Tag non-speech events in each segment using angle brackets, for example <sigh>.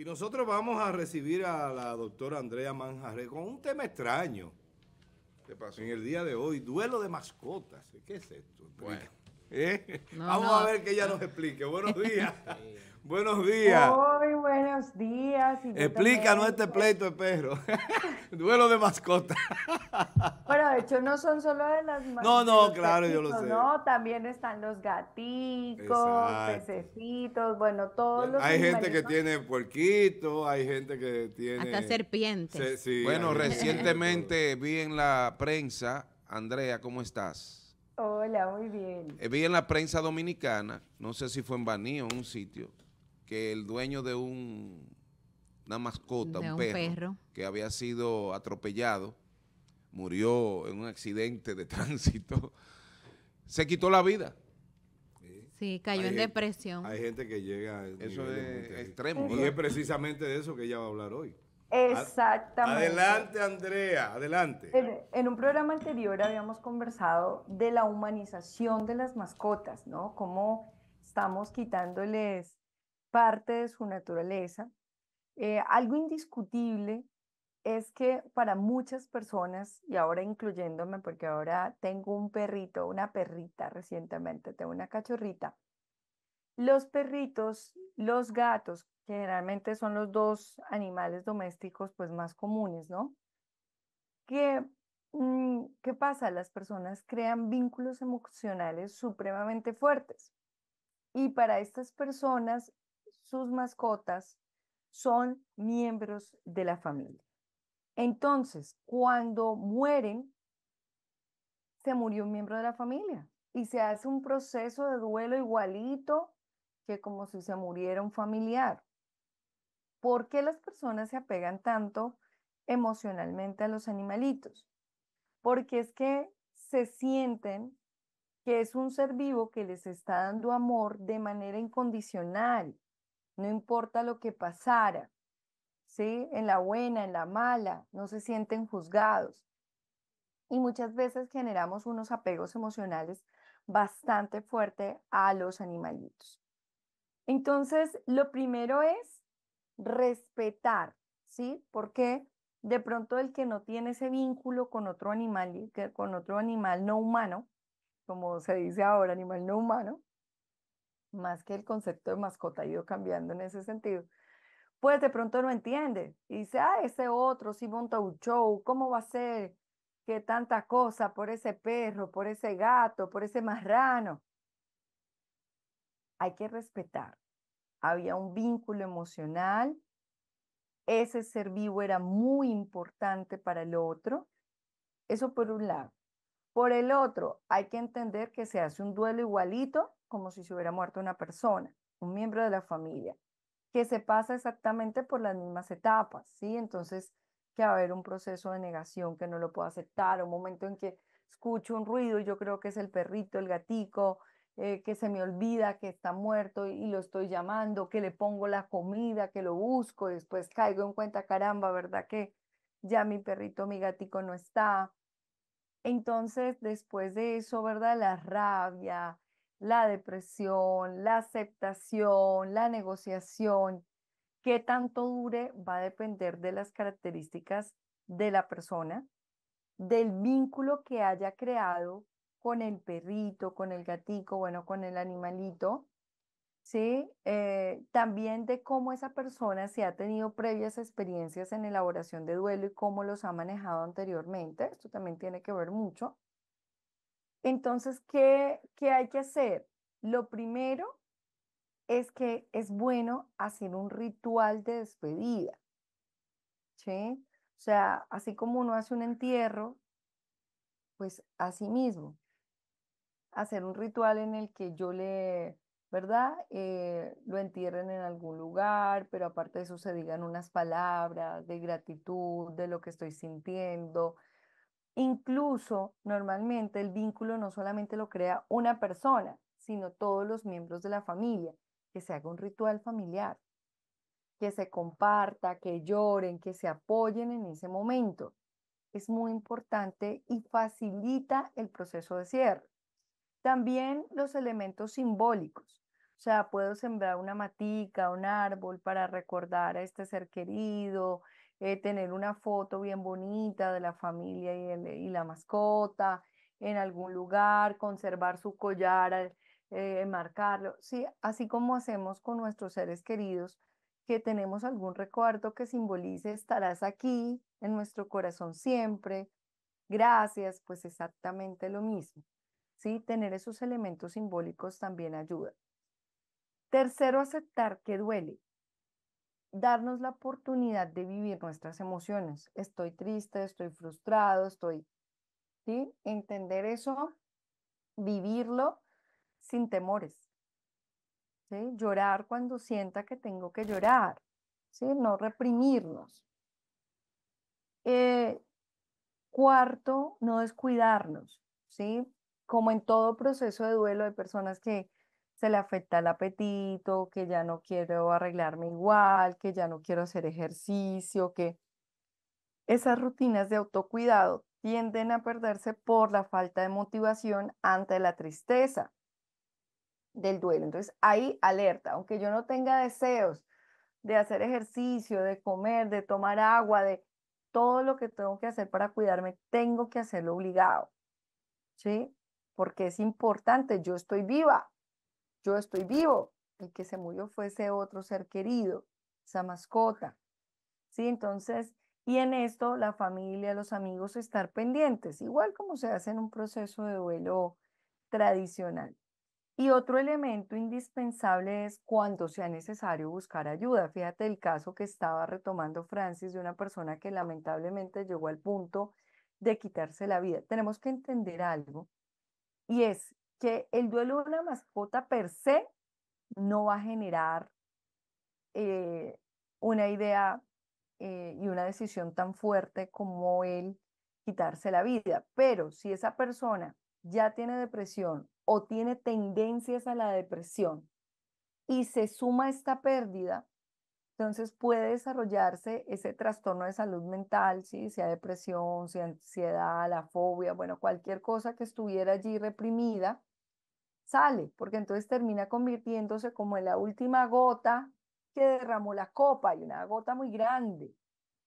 Y nosotros vamos a recibir a la doctora Andrea Manjarre con un tema extraño. pasó? En el día de hoy, duelo de mascotas. ¿Qué es esto? ¿Eh? Vamos a ver que ella nos explique. Buenos <laughs> días. Buenos días. Hoy buenos días. Explícanos este pleito de perro. <laughs> Duelo de mascota. <laughs> bueno, de hecho no son solo de las mascotas. No, no, claro, yo lo sé. No, también están los gaticos, pececitos, bueno, todos los Hay gente que tiene puerquitos, hay gente que tiene... Hasta serpientes. bueno, recientemente vi en la prensa, Andrea, ¿cómo estás? Hola, muy bien. Eh, vi en la prensa dominicana, no sé si fue en Baní o en un sitio, que el dueño de un, una mascota, un, perro, que había sido atropellado, murió en un accidente de <laughs> tránsito, se quitó la vida. Sí, cayó en depresión. Hay gente que llega... A eso es extremo. Y es precisamente de eso que ella va a hablar hoy. Exactamente. Adelante, Andrea, adelante. En, un programa anterior habíamos conversado de la humanización de las mascotas, ¿no? Cómo estamos quitándoles parte de su naturaleza. Eh, algo indiscutible es que para muchas personas, y ahora incluyéndome, porque ahora tengo un perrito, una perrita recientemente, tengo una cachorrita, los perritos los gatos, generalmente son los dos animales domésticos pues más comunes, ¿no? ¿Qué, mm, ¿Qué pasa? Las personas crean vínculos emocionales supremamente fuertes. Y para estas personas, sus mascotas son miembros de la familia. Entonces, cuando mueren, se murió un miembro de la familia y se hace un proceso de duelo igualito como si se muriera un familiar. ¿Por qué las personas se apegan tanto emocionalmente a los animalitos? Porque es que se sienten que es un ser vivo que les está dando amor de manera incondicional, no importa lo que pasara, En la buena, en la mala, no se sienten juzgados. Y muchas veces generamos unos apegos emocionales bastante fuertes a los animalitos. Entonces, lo primero es respetar, ¿sí? Porque de pronto el que no tiene ese vínculo con otro animal, con otro animal no humano, como se dice ahora, animal no humano, más que el concepto de mascota ha ido cambiando en ese sentido, pues de pronto no entiende y dice, ah, ese otro si monta show, ¿cómo va a ser que tanta cosa por ese perro, por ese gato, por ese marrano? hay que respetar. Había un vínculo emocional, ese ser vivo era muy importante para el otro. Eso por un lado. Por el otro, hay que entender que se hace un duelo igualito como si se hubiera muerto una persona, un miembro de la familia, que se pasa exactamente por las mismas etapas, ¿sí? Entonces, que va a haber un proceso de negación que no lo puedo aceptar, un momento en que escucho un ruido y yo creo que es el perrito, el gatico, eh, que se me olvida que está muerto y, lo estoy llamando, que le pongo la comida, que lo busco, después caigo en cuenta, caramba, ¿verdad que ya mi perrito, mi gatico no está? Entonces, después de eso, ¿verdad? La rabia, la depresión, la aceptación, la negociación, qué tanto dure va a depender de las características de la persona, del vínculo que haya creado con el perrito, con el gatico, bueno, con el animalito, ¿sí? Eh, también de cómo esa persona se ha tenido previas experiencias en elaboración de duelo y cómo los ha manejado anteriormente, esto también tiene que ver mucho. Entonces, ¿qué, qué hay que hacer? Lo primero es que es bueno hacer un ritual de despedida, ¿sí? O sea, así como uno hace un entierro, pues así mismo, hacer un ritual en el que yo le, ¿verdad? Eh, lo entierren en algún lugar, pero aparte de eso se digan unas palabras de gratitud, de lo que estoy sintiendo. Incluso, normalmente, el vínculo no solamente lo crea una persona, sino todos los miembros de la familia, que se haga un ritual familiar, que se comparta, que lloren, que se apoyen en ese momento. Es muy importante y facilita el proceso de cierre. También los elementos simbólicos. O sea, puedo sembrar una matica, un árbol para recordar a este ser querido, eh, tener una foto bien bonita de la familia y, la mascota en algún lugar, conservar su collar, eh, eh, marcarlo. así como hacemos con nuestros seres queridos, que tenemos algún recuerdo que simbolice estarás aquí en nuestro corazón siempre. Gracias, pues exactamente lo mismo. ¿sí? Tener esos elementos simbólicos también ayuda. Tercero, aceptar que duele. Darnos la oportunidad de vivir nuestras emociones. Estoy triste, estoy frustrado, estoy... ¿Sí? Entender eso, vivirlo sin temores. ¿Sí? Llorar cuando sienta que tengo que llorar. ¿Sí? No reprimirnos. Eh, cuarto, no descuidarnos. ¿sí? como en todo proceso de duelo hay personas que se le afecta el apetito, que ya no quiero arreglarme igual, que ya no quiero hacer ejercicio, que esas rutinas de autocuidado tienden a perderse por la falta de motivación ante la tristeza del duelo. Entonces, ahí alerta, aunque yo no tenga deseos de hacer ejercicio, de comer, de tomar agua, de todo lo que tengo que hacer para cuidarme, tengo que hacerlo obligado. ¿Sí? porque es importante, yo estoy viva, yo estoy vivo. El que se murió fue ese otro ser querido, esa mascota. ¿Sí? Entonces, y en esto la familia, los amigos, estar pendientes, igual como se hace en un proceso de duelo tradicional. Y otro elemento indispensable es cuando sea necesario buscar ayuda. Fíjate el caso que estaba retomando Francis de una persona que lamentablemente llegó al punto de quitarse la vida. Tenemos que entender algo y es que el duelo de una mascota per se no va a generar eh, una idea eh, y una decisión tan fuerte como el quitarse la vida. Pero si esa persona ya tiene depresión o tiene tendencias a la depresión y se suma esta pérdida, entonces puede desarrollarse ese trastorno de salud mental, si sea depresión, si ansiedad, la fobia, bueno, cualquier cosa que estuviera allí reprimida, sale, porque entonces termina convirtiéndose como en la última gota que derramó la copa y una gota muy grande,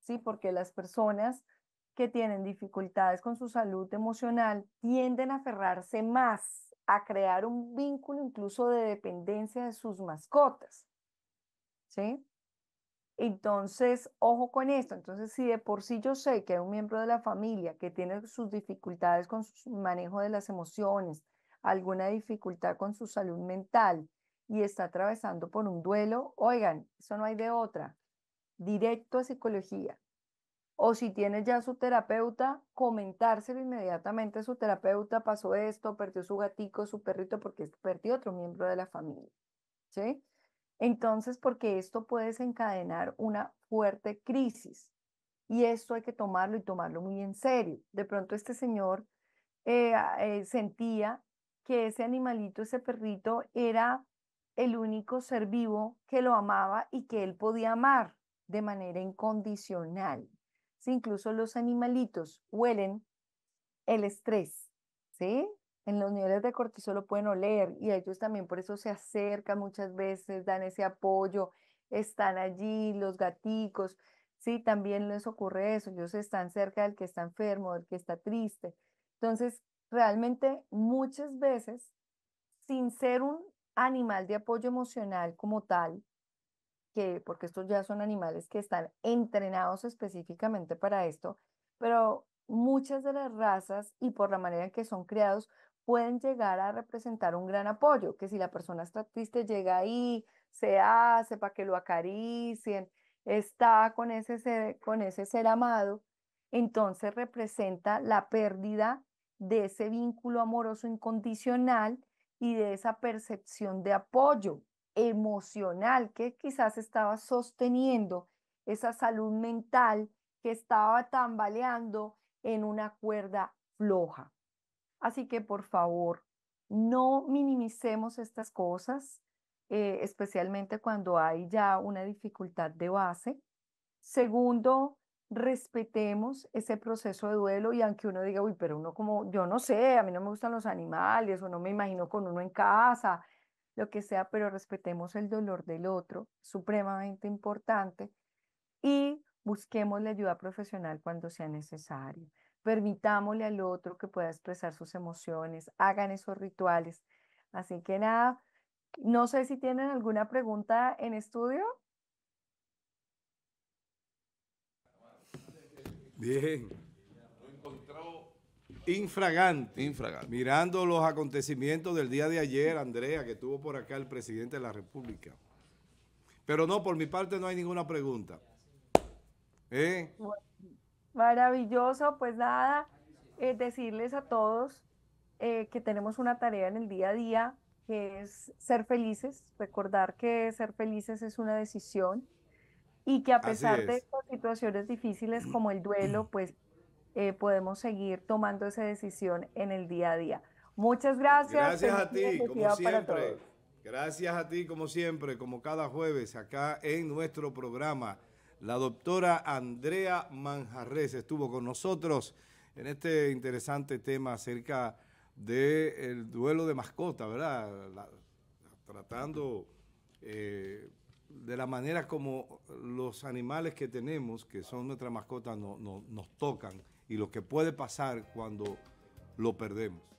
¿sí? Porque las personas que tienen dificultades con su salud emocional tienden a aferrarse más, a crear un vínculo incluso de dependencia de sus mascotas, ¿sí? Entonces, ojo con esto. Entonces, si de por sí yo sé que hay un miembro de la familia que tiene sus dificultades con su manejo de las emociones, alguna dificultad con su salud mental y está atravesando por un duelo, oigan, eso no hay de otra. Directo a psicología. O si tiene ya su terapeuta, comentárselo inmediatamente a su terapeuta, pasó esto, perdió su gatico, su perrito, porque perdió otro miembro de la familia. ¿Sí? Entonces, porque esto puede desencadenar una fuerte crisis y esto hay que tomarlo y tomarlo muy en serio. De pronto este señor eh, ah, eh, sentía que ese animalito, ese perrito, era el único ser vivo que lo amaba y que él podía amar de manera incondicional. incluso los animalitos huelen el estrés, ¿sí? en los niveles de cortisol lo pueden oler y ellos también por eso se acercan muchas veces, dan ese apoyo, están allí, los gaticos, sí, también les ocurre eso, ellos están cerca del que está enfermo, del que está triste. Entonces, realmente muchas veces, sin ser un animal de apoyo emocional como tal, que, porque estos ya son animales que están entrenados específicamente para esto, pero muchas de las razas y por la manera en que son criados pueden llegar a representar un gran apoyo, que si la persona está triste, llega ahí, se hace para que lo acaricien, está con ese ser, con ese ser amado, entonces representa la pérdida de ese vínculo amoroso incondicional y de esa percepción de apoyo emocional que quizás estaba sosteniendo esa salud mental que estaba tambaleando en una cuerda floja. Así que por favor, no minimicemos estas cosas, eh, especialmente cuando hay ya una dificultad de base. Segundo, respetemos ese proceso de duelo y aunque uno diga, uy, pero uno como, yo no sé, a mí no me gustan los animales o no me imagino con uno en casa, lo que sea, pero respetemos el dolor del otro, supremamente importante, y busquemos la ayuda profesional cuando sea necesario permitámosle al otro que pueda expresar sus emociones, hagan esos rituales. Así que nada, no sé si tienen alguna pregunta en estudio. Bien. Lo encontró infragante. Mirando los acontecimientos del día de ayer, Andrea, que tuvo por acá el presidente de la República. Pero no, por mi parte no hay ninguna pregunta. ¿Eh? Maravilloso, pues nada, eh, decirles a todos eh, que tenemos una tarea en el día a día, que es ser felices, recordar que ser felices es una decisión y que a pesar de situaciones difíciles <clears throat> como el duelo, pues eh, podemos seguir tomando esa decisión en el día a día. Muchas gracias. Gracias a ti, como siempre. Gracias a ti, como siempre, como cada jueves, acá en nuestro programa. La doctora Andrea Manjarres estuvo con nosotros en este interesante tema acerca del duelo de mascota, ¿verdad? tratando eh, de la manera como los animales que tenemos, que son nuestra mascotas, nos tocan y lo que puede pasar cuando lo perdemos.